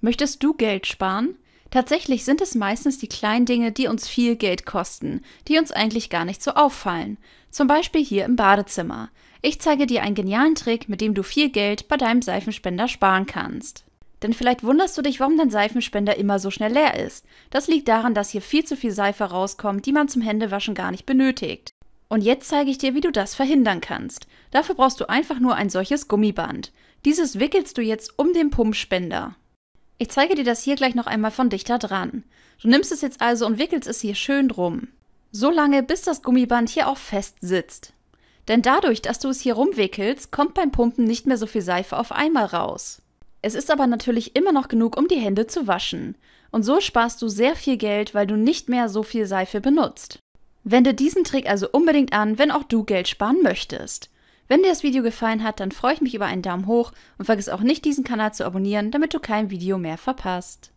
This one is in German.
Möchtest du Geld sparen? Tatsächlich sind es meistens die kleinen Dinge, die uns viel Geld kosten, die uns eigentlich gar nicht so auffallen. Zum Beispiel hier im Badezimmer. Ich zeige dir einen genialen Trick, mit dem du viel Geld bei deinem Seifenspender sparen kannst. Denn vielleicht wunderst du dich, warum dein Seifenspender immer so schnell leer ist. Das liegt daran, dass hier viel zu viel Seife rauskommt, die man zum Händewaschen gar nicht benötigt. Und jetzt zeige ich dir, wie du das verhindern kannst. Dafür brauchst du einfach nur ein solches Gummiband. Dieses wickelst du jetzt um den Pumpspender. Ich zeige dir das hier gleich noch einmal von dichter dran. Du nimmst es jetzt also und wickelst es hier schön drum. So lange, bis das Gummiband hier auch fest sitzt. Denn dadurch, dass du es hier rumwickelst, kommt beim Pumpen nicht mehr so viel Seife auf einmal raus. Es ist aber natürlich immer noch genug, um die Hände zu waschen. Und so sparst du sehr viel Geld, weil du nicht mehr so viel Seife benutzt. Wende diesen Trick also unbedingt an, wenn auch du Geld sparen möchtest. Wenn dir das Video gefallen hat, dann freue ich mich über einen Daumen hoch und vergiss auch nicht, diesen Kanal zu abonnieren, damit du kein Video mehr verpasst.